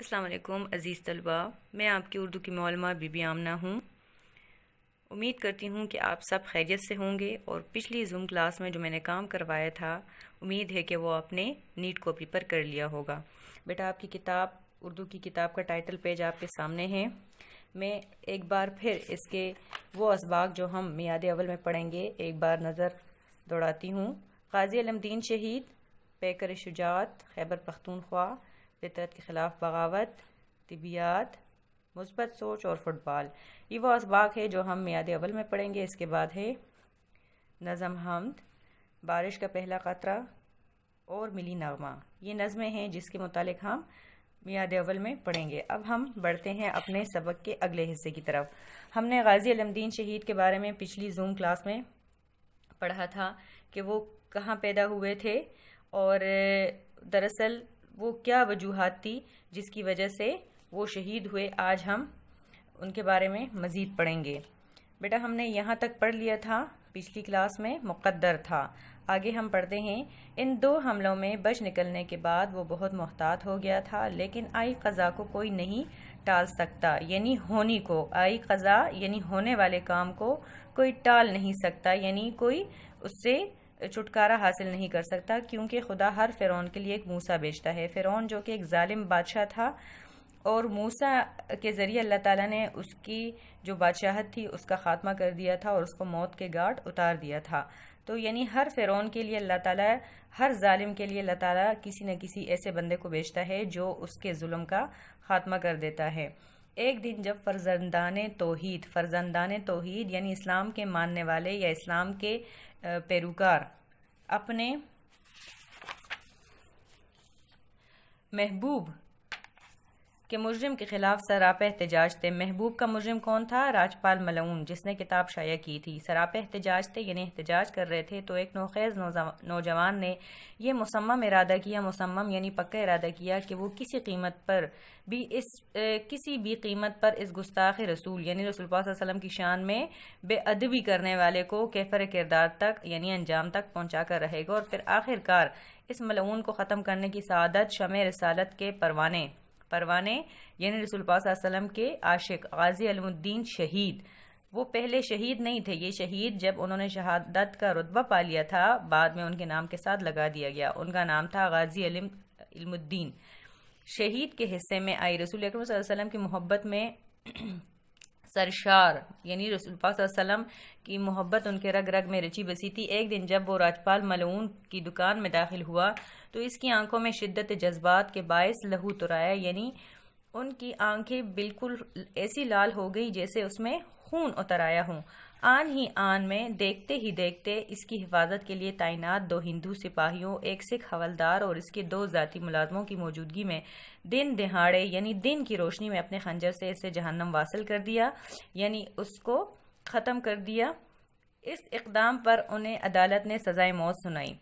असलम अज़ीज़ तलबा मैं आपकी उर्दू की मौलमा बीबी आमना हूँ उम्मीद करती हूँ कि आप सब खैरियत से होंगे और पिछली जूम क्लास में जो मैंने काम करवाया था उम्मीद है कि वो आपने नीट कॉपी पर कर लिया होगा बेटा आपकी किताब उर्दू की किताब का टाइटल पेज आपके सामने है मैं एक बार फिर इसके वो इसबाक जो हम मियाद अवल में पढ़ेंगे एक बार नज़र दौड़ाती हूँ गाजी अलमदीन शहीद पैकर शुजात खैबर पख्तूनख्वा फितरत के ख़िलाफ़ बगावत तबियात मुस्बत सोच और फ़ुटबॉल ये वो इसबाक है जो हम मियाद अवल में पढ़ेंगे इसके बाद है नज़म हमद बारिश का पहला ख़तरा और मिली नगमा ये नज़में हैं जिसके मुतालिक हम मियाद अवल में पढ़ेंगे अब हम बढ़ते हैं अपने सबक के अगले हिस्से की तरफ हमने गाज़ी अलमदीन शहीद के बारे में पिछली जूम क्लास में पढ़ा था कि वो कहाँ पैदा हुए थे और दरअसल वो क्या वजूहत थी जिसकी वजह से वो शहीद हुए आज हम उनके बारे में मज़ीद पढ़ेंगे बेटा हमने यहाँ तक पढ़ लिया था पिछली क्लास में मुकद्दर था आगे हम पढ़ते हैं इन दो हमलों में बच निकलने के बाद वो बहुत मोहतात हो गया था लेकिन आई कज़ा को कोई नहीं टाल सकता यानी होनी को आई कज़ा यानी होने वाले काम को कोई टाल नहीं सकता यानी कोई उससे छुटकारा हासिल नहीं कर सकता क्योंकि खुदा हर फ़िरौन के लिए एक मूसा बेचता है फ़िरौन जो कि एक ालिम बादशाह था और मूसा के ज़रिए अल्लाह ताला ने उसकी जो बादशाहत थी उसका ख़ात्मा कर दिया था और उसको मौत के गार्ड उतार दिया था तो यानी हर फ़िरौन के लिए अल्लाह ताला हर ालिम के लिए अल्लाह ताला किसी न किसी ऐसे बंदे को बेचता है जो उसके जुल्म का ख़ात्मा कर देता है एक दिन जब फर्जंदान तोहीद फर्जंदान तोहीद यानी इस्लाम के मानने वाले या इस्लाम के पैरोकार अपने महबूब के मुजरिम के खिलाफ सराप एहतजाज थे महबूब का मुजरिम कौन था राजपाल मलऊन जिसने किताब शाया की थी सराप एहतजाज थे यानी एहतजाज कर रहे थे तो एक नोखेज़ नौजवान ने यह मुसम्म इरादा किया मुसम्म यानी पक्का इरादा किया कि वो किसी कीमत पर भी इस ए, किसी भी कीमत पर इस गुस्ताख रसूल यानी रसूल वसल्लम की शान में बेअदबी करने वाले को कैफर किरदार तक यानी अंजाम तक पहुँचा कर रहेगा और फिर आखिरकार इस मलून को ख़त्म करने की सदत शम रसालत के परवाने परवाने यानी रसूल के आशिक गाजी अलमुद्दीन शहीद वो पहले शहीद नहीं थे ये शहीद जब उन्होंने शहादत का रुतबा पा लिया था बाद में उनके नाम के साथ लगा दिया गया उनका नाम था गाजी अलम इलमुद्दीन शहीद के हिस्से में आई रसूल वसल्लम की मोहब्बत में सरशार यानी रसूल पाकलम की मोहब्बत उनके रग रग में रची बसी थी एक दिन जब वो राजपाल मलून की दुकान में दाखिल हुआ तो इसकी आंखों में शिद्दत जज्बात के बायस लहू तुराया यानी उनकी आंखें बिल्कुल ऐसी लाल हो गई जैसे उसमें खून उतर आया हूँ आन ही आन में देखते ही देखते इसकी हिफाजत के लिए तैनात दो हिंदू सिपाहियों एक सिख हवलदार और इसके दो जाति मुलाजमों की मौजूदगी में दिन दिहाड़े यानी दिन की रोशनी में अपने खंजर से इसे जहन्नम वासिल कर दिया यानी उसको ख़त्म कर दिया इस इकदाम पर उन्हें अदालत ने सज़ाए मौत सुनाई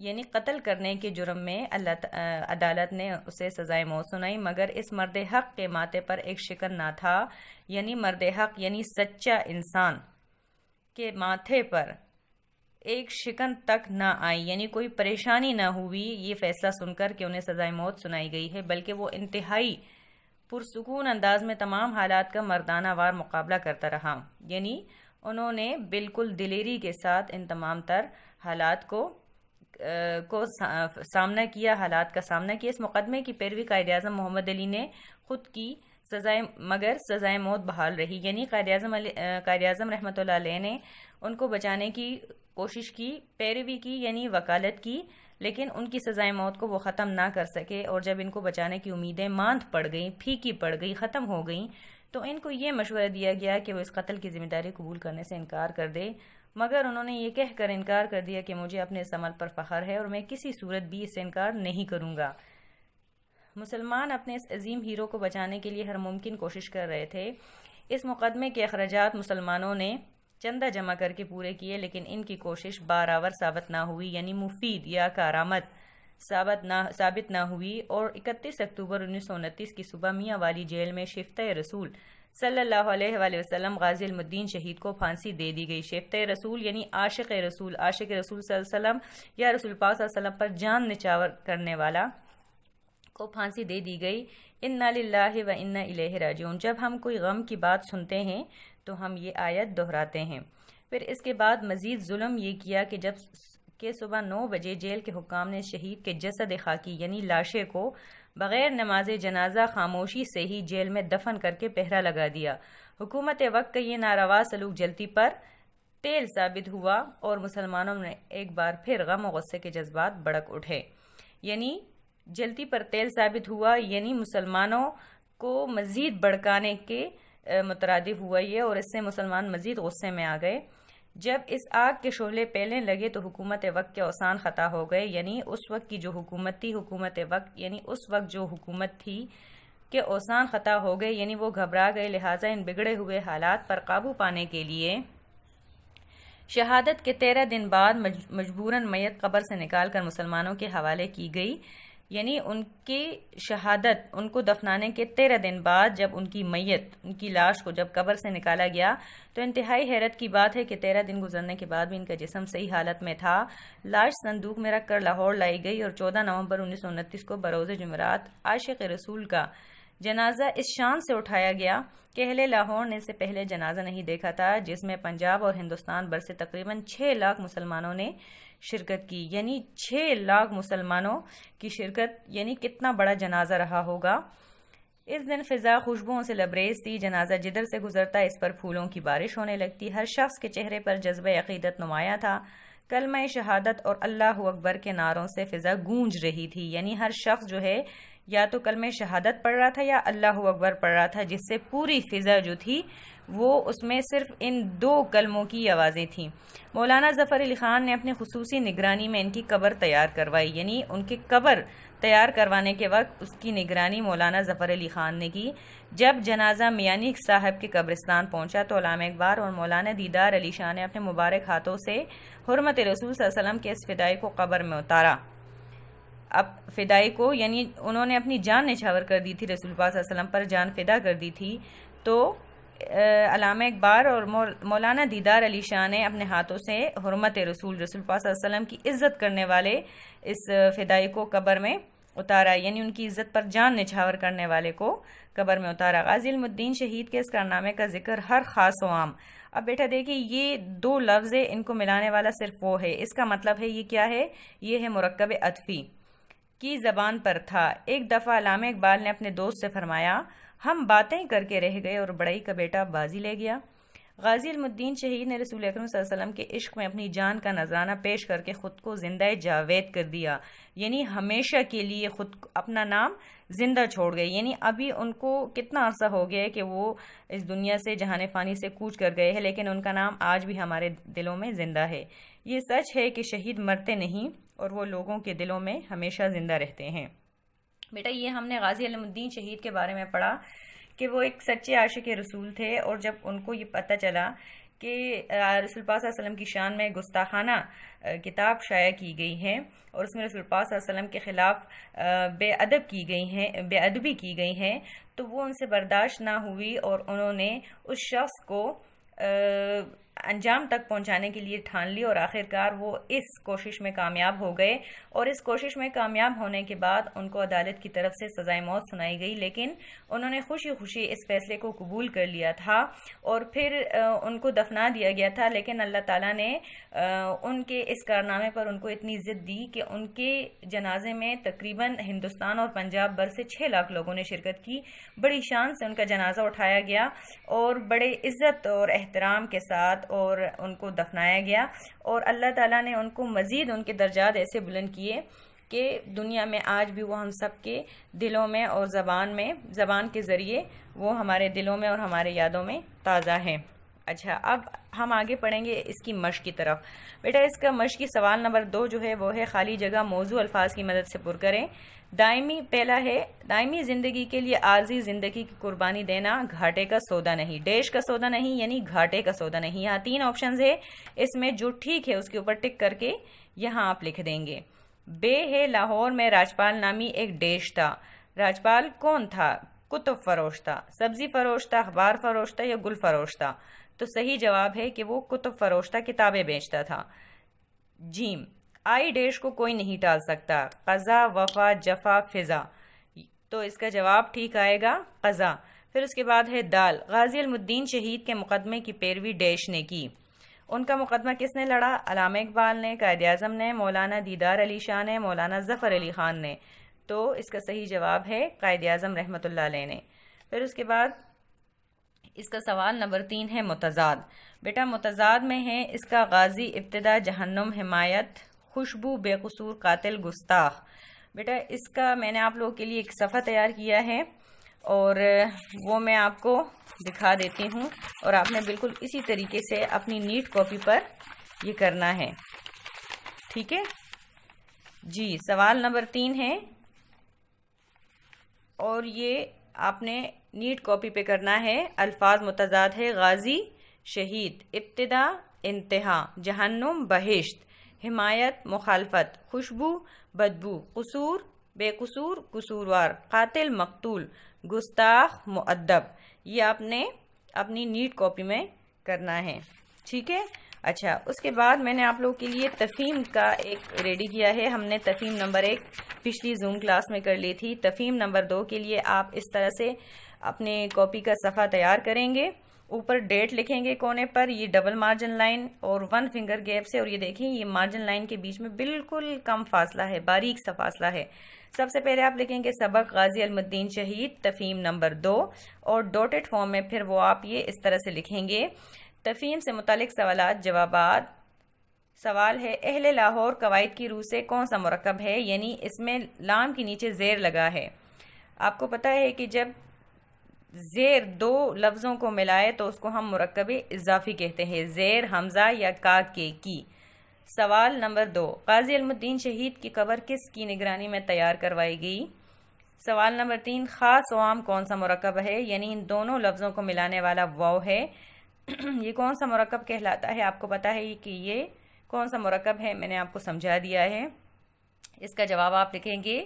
यानी कत्ल करने के जुर्म में अल्लाह अदालत ने उसे सजाए मौत सुनाई मगर इस मर्द हक़ के माथे पर एक शिकन ना था यानी मर्द हक़ यानी सच्चा इंसान के माथे पर एक शिकन तक ना आई यानी कोई परेशानी ना हुई ये फैसला सुनकर कि उन्हें सजाए मौत सुनाई गई है बल्कि वो इंतहाई पुरसकून अंदाज में तमाम हालात का मर्दाना वार मुकाबला करता रहा यानी उन्होंने बिल्कुल दिलेरी के साथ इन तमाम तर हालात को आ, को सा, सामना किया हालात का सामना किया इस मुकदमे की पैरवी कायद अजम मोहम्मद अली ने खुद की सजाए मगर सजाए मौत बहाल रही यानी क़ायद अजम रहमत ने उनको बचाने की कोशिश की पैरवी की यानी वकालत की लेकिन उनकी सजाए मौत को वो ख़त्म ना कर सके और जब इनको बचाने की उम्मीदें मांद पड़ गई फीकी पड़ गई ख़त्म हो गई तो इनको ये मशवरा दिया गया कि वो इस कत्ल की जिम्मेदारी कबूल करने से इनकार कर दे मगर उन्होंने ये कहकर इनकार कर दिया कि मुझे अपने इस अमल पर फ़खर है और मैं किसी सूरत भी इससे इनकार नहीं करूँगा मुसलमान अपने इस अजीम हीरो को बचाने के लिए हर मुमकिन कोशिश कर रहे थे इस मुकदमे के अखराज मुसलमानों ने चंदा जमा करके पूरे किए लेकिन इनकी कोशिश बारावर साबित ना हुई यानी मुफीद या कारामद साबित ना साबित ना हुई और 31 अक्टूबर उन्नीस की सुबह मियाँ वाली जेल में शिफ्त रसूल सल्लल्लाहु अलैहि वसल्लम अलमुद्दीन शहीद को फांसी दे दी गई शिफ्त रसूल यानी आशिक रसूल आशिक रसूल सल्लम या रसूल पाक पर जान निचावर करने वाला को फांसी दे दी गई इन्ना लाला व इन्ना इलेह राजून जब हम कोई गम की बात सुनते हैं तो हम ये आयत दोहराते हैं फिर इसके बाद मज़ीद जुल्म ये किया कि जब के सुबह नौ बजे जेल के हुकाम ने शहीद के जसद खाकी यानी लाशे को बग़ैर नमाज जनाजा खामोशी से ही जेल में दफन करके पहरा लगा दिया हुकूमत वक्त का ये नारवा सलूक जलती पर तेल साबित हुआ और मुसलमानों ने एक बार फिर गम और गु़स्से के जज्बात भड़क उठे यानी जलती पर तेल साबित हुआ यानी मुसलमानों को मज़ीद भड़काने के मुतरद हुआ ये और इससे मुसलमान मज़ीद गुस्से में आ गए जब इस आग के शोहले पहले लगे तो हुकूमत वक्त के औसान ख़ता हो गए यानी उस वक्त की जो हुकूमत थी हुकूमत वक्त यानी उस वक्त जो हुकूमत थी के औसान ख़ता हो गए यानी वो घबरा गए लिहाजा इन बिगड़े हुए हालात पर काबू पाने के लिए शहादत के तेरह दिन बाद मजबूरन मैत कबर से निकाल कर मुसलमानों के हवाले की गई यानी उनकी शहादत उनको दफनाने के तेरह दिन बाद जब उनकी मैयत उनकी लाश को जब कब्र से निकाला गया तो इंतहाई हैरत की बात है कि तेरह दिन गुजरने के बाद भी इनका जिसम सही हालत में था लाश संदूक में रखकर लाहौर लाई गई और चौदह नवंबर उन्नीस को बरोज़ जमरात आशिक रसूल का जनाजा इस शान से उठाया गया कि अहले लाहौर ने इससे पहले जनाजा नहीं देखा था जिसमें पंजाब और हिंदुस्तान भर से तकरीबन छः लाख मुसलमानों ने शिरकत की यानी छः लाख मुसलमानों की शिरकत यानी कितना बड़ा जनाजा रहा होगा इस दिन फिजा खुशबुओं से लबरेज थी जनाजा जिधर से गुजरता इस पर फूलों की बारिश होने लगती हर शख्स के चेहरे पर जज्ब अकीदत नुमाया था कल मैं शहादत और अल्लाह अकबर के नारों से फ़िज़ा गूंज रही थी यानी हर शख्स जो है या तो कल मैं शहादत पढ़ रहा था या अल्लाह अकबर पढ़ रहा था जिससे पूरी फ़िज़ा जो थी वो उसमें सिर्फ इन दो कलमों की आवाज़ें थीं मौलाना ज़फ़र अली ख़ान ने अपनी खसूसी निगरानी में इनकी कबर तैयार करवाई यानी उनकी कबर तैयार करवाने के वक्त उसकी निगरानी मौलाना ज़फ़र अली ख़ान ने की जब जनाजा मियानी साहब के कब्रिस्तान पहुंचा तो अलाम इकबार और मौलाना दीदार अली शाह ने अपने मुबारक हाथों से हरमत रसूल वसलम के इस फिदाई को कब्र में उतारा अब फिदाई को यानी उन्होंने अपनी जान निछावर कर दी थी रसूल वसम पर जान फिदा कर दी थी तो अलामा इकबार और मौलाना दीदार अली शाह ने अपने हाथों से हरमत रसूल रसूल वसम की इज़्ज़त करने वाले इस फिदाई को कब्र में उतारा यानी उनकी इज्जत पर जान निछावर करने वाले को कबर में उतारा गाजीलमुद्दीन शहीद के इस कारनामे का जिक्र हर खास वाम अब बेटा देखिए ये दो लफ्ज़ इनको मिलाने वाला सिर्फ वो है इसका मतलब है ये क्या है ये है मरकब अतफ़ी की ज़बान पर था एक दफ़ा अलामा इकबाल ने अपने दोस्त से फरमाया हम बातें करके रह गए और बड़ई का बेटा बाजी ले गया गाजी अलमुद्दीन शहीद ने रसूल अक्रम वसल्लम के इश्क में अपनी जान का नजराना पेश करके ख़ुद को ज़िंदा जावेद कर दिया यानी हमेशा के लिए ख़ुद अपना नाम ज़िंदा छोड़ गए यानी अभी उनको कितना अरसा हो गया है कि वो इस दुनिया से जहान फ़ानी से कूच कर गए हैं लेकिन उनका नाम आज भी हमारे दिलों में ज़िंदा है ये सच है कि शहीद मरते नहीं और वो लोगों के दिलों में हमेशा ज़िंदा रहते हैं बेटा ये हमने गाजी अलमुद्दीन शहीद के बारे में पढ़ा कि वो एक सच्चे आशिक रसूल थे और जब उनको ये पता चला कि रसूल की शान में गुस्ताखाना किताब शाया की गई है और उसमें रसूल वसल्लम के ख़िलाफ़ बेअदब की गई हैं बेअदबी की गई हैं तो वो उनसे बर्दाश्त ना हुई और उन्होंने उस शख्स को आ, अंजाम तक पहुंचाने के लिए ठान ली और आखिरकार वो इस कोशिश में कामयाब हो गए और इस कोशिश में कामयाब होने के बाद उनको अदालत की तरफ से सजाए मौत सुनाई गई लेकिन उन्होंने खुशी खुशी इस फैसले को कबूल कर लिया था और फिर उनको दफना दिया गया था लेकिन अल्लाह ताला ने उनके इस कारनामे पर उनको इतनी ज़िद दी कि उनके जनाजे में तकरीबन हिंदुस्तान और पंजाब भर से छः लाख लोगों ने शिरकत की बड़ी शान से उनका जनाजा उठाया गया और बड़े इज़्ज़त और एहतराम के साथ और उनको दफनाया गया और अल्लाह ताला ने उनको मज़ीद उनके दर्जात ऐसे बुलंद किए कि दुनिया में आज भी वो हम सब के दिलों में और ज़बान में ज़बान के ज़रिए वो हमारे दिलों में और हमारे यादों में ताज़ा हैं अच्छा अब हम आगे पढ़ेंगे इसकी मश की तरफ बेटा इसका मश की सवाल नंबर दो जो है वो है खाली जगह मौजू अल्फाज की मदद से पुर करें दायमी पहला है दायमी ज़िंदगी के लिए आर्जी ज़िंदगी की कुर्बानी देना घाटे का सौदा नहीं डेश का सौदा नहीं यानी घाटे का सौदा नहीं यहाँ तीन ऑप्शन है इसमें जो ठीक है उसके ऊपर टिक करके यहाँ आप लिख देंगे बे है लाहौर में राजपाल नामी एक डेश था राजपाल कौन था कुतुब फरोश था सब्जी फरोश था अखबार फरोश था या गुल फरोश था तो सही जवाब है कि वो कुतुब फरोश्ता किताबें बेचता था जीम आई डेश को कोई नहीं टाल सकता कज़ा वफ़ा जफ़ा फ़िज़ा तो इसका जवाब ठीक आएगा कज़ा फिर उसके बाद है दाल गाजी अलमुद्दीन शहीद के मुकदमे की पैरवी डेश ने की उनका मुकदमा किसने लड़ा अलामा इकबाल ने कायद अजम ने मौलाना दीदार अली शाह ने मौलाना ज़फ़र अली ख़ान ने तो इसका सही जवाब है कायद अजम रहमत ने फिर उसके बाद इसका सवाल नंबर तीन है मुतजाद बेटा मुतजाद में है इसका गाजी इब्तदा जहन्नम हमायत खुशबू बेकसूर कातिल गुस्ताख बेटा इसका मैंने आप लोगों के लिए एक सफ़ा तैयार किया है और वो मैं आपको दिखा देती हूँ और आपने बिल्कुल इसी तरीके से अपनी नीट कॉपी पर ये करना है ठीक है जी सवाल नंबर तीन है और ये आपने नीट कॉपी पे करना है अल्फाज मुतजाद है गाजी शहीद इब्तदा इंतहा जहन्नुम बहिश्त हिमायत मुखालफत खुशबू बदबू कसूर बेकसूर कसूरवार कातिल मकतूल गुस्ताख मुअद्दब ये आपने अपनी नीट कॉपी में करना है ठीक है अच्छा उसके बाद मैंने आप लोगों के लिए तफीम का एक रेडी किया है हमने तफीम नंबर एक पिछली जूम क्लास में कर ली थी तफीम नंबर दो के लिए आप इस तरह से अपने कॉपी का सफ़ा तैयार करेंगे ऊपर डेट लिखेंगे कोने पर ये डबल मार्जिन लाइन और वन फिंगर गैप से और ये देखें ये मार्जिन लाइन के बीच में बिल्कुल कम फासला है बारीक सा फासला है सबसे पहले आप लिखेंगे सबक गाजी अलमुद्दीन शहीद तफीम नंबर दो और डोटेड फॉर्म में फिर वो आप ये इस तरह से लिखेंगे तफीम से मुतल सवाल जवाब सवाल है अहल लाहौर कवायद की रूह से कौन सा मरकब है यानी इसमें लाम के नीचे ज़ेर लगा है आपको पता है कि जब ज़ेर दो लफ्ज़ों को मिलाए तो उसको हम मरकब इजाफी कहते हैं ज़ेर हमज़ा या का के की सवाल नंबर दो काजी अलमुद्दीन शहीद की कबर किस की निगरानी में तैयार करवाई गई सवाल नंबर तीन ख़ास वाम कौन सा मरकब है यानी इन दोनों लफ्ज़ों को मिलाने वाला वाव है ये कौन सा मरकब कहलाता है आपको पता है कि ये कौन सा मरकब है मैंने आपको समझा दिया है इसका जवाब आप लिखेंगे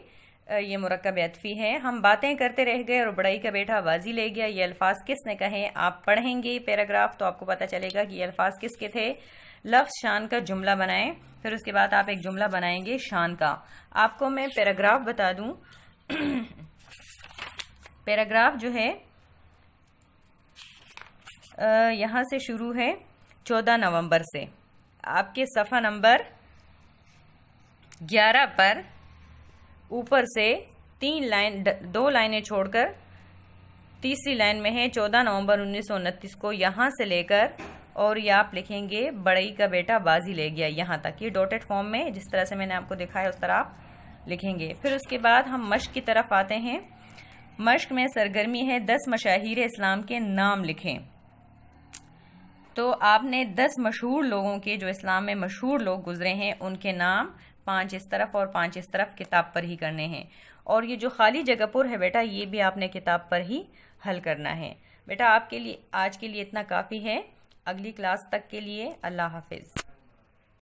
ये मरकब अतफ़ी है हम बातें करते रह गए और बड़ाई का बेटा बाजी ले गया ये अल्फाज किसने कहे आप पढ़ेंगे पैराग्राफ तो आपको पता चलेगा कि ये अल्फाज किसके थे लफ्ज़ शान का जुमला बनाएं फिर उसके बाद आप एक जुमला बनाएंगे शान का आपको मैं पैराग्राफ बता दूं पैराग्राफ जो है यहाँ से शुरू है चौदह नवंबर से आपके सफ़ा नंबर ग्यारह पर ऊपर से तीन लाइन दो लाइनें छोड़कर तीसरी लाइन में है चौदह नवंबर उन्नीस को यहाँ से लेकर और ये आप लिखेंगे बड़ई का बेटा बाजी ले गया यहाँ तक ये डॉटेड फॉर्म में जिस तरह से मैंने आपको दिखाया उस तरह आप लिखेंगे फिर उसके बाद हम मश्क की तरफ आते हैं मश्क में सरगर्मी है दस मशाहिर इस्लाम के नाम लिखें तो आपने दस मशहूर लोगों के जो इस्लाम में मशहूर लोग गुजरे हैं उनके नाम पांच इस तरफ और पांच इस तरफ किताब पर ही करने हैं और ये जो खाली जगहपुर है बेटा ये भी आपने किताब पर ही हल करना है बेटा आपके लिए आज के लिए इतना काफ़ी है अगली क्लास तक के लिए अल्लाह हाफिज़